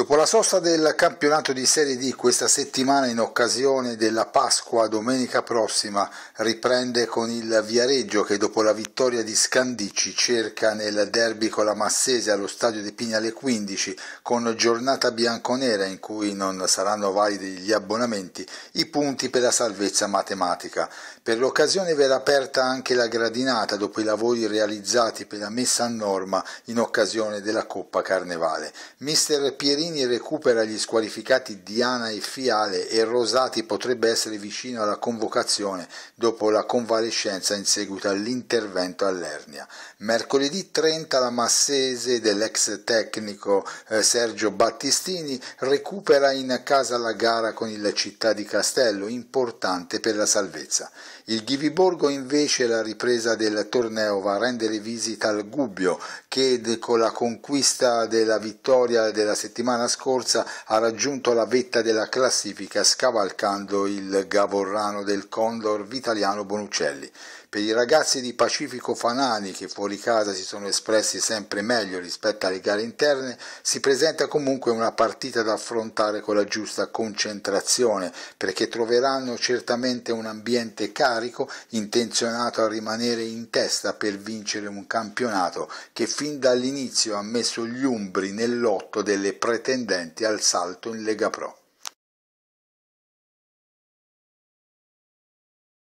Dopo la sosta del campionato di Serie D questa settimana in occasione della Pasqua domenica prossima riprende con il Viareggio che dopo la vittoria di Scandicci cerca nel derby con la Massese allo stadio di Pigna alle 15 con giornata bianconera in cui non saranno validi gli abbonamenti i punti per la salvezza matematica. Per l'occasione verrà aperta anche la gradinata dopo i lavori realizzati per la messa a norma in occasione della Coppa Carnevale. Mister Pierini Mancini recupera gli squalificati Diana e Fiale e Rosati potrebbe essere vicino alla convocazione dopo la convalescenza in seguito all'intervento all'ernia. Mercoledì 30 la Massese dell'ex tecnico eh, Sergio Battistini recupera in casa la gara con il Città di Castello, importante per la salvezza. Il Ghiviborgo invece la ripresa del torneo va a rendere visita al Gubbio che con la conquista della vittoria della settimana settimana scorsa ha raggiunto la vetta della classifica scavalcando il Gavorrano del Condor Vitaliano Bonuccelli. Per i ragazzi di Pacifico Fanani che fuori casa si sono espressi sempre meglio rispetto alle gare interne, si presenta comunque una partita da affrontare con la giusta concentrazione perché troveranno certamente un ambiente carico intenzionato a rimanere in testa per vincere un campionato che fin dall'inizio ha messo gli umbri nell'otto delle pretese tendenti al salto in Lega Pro.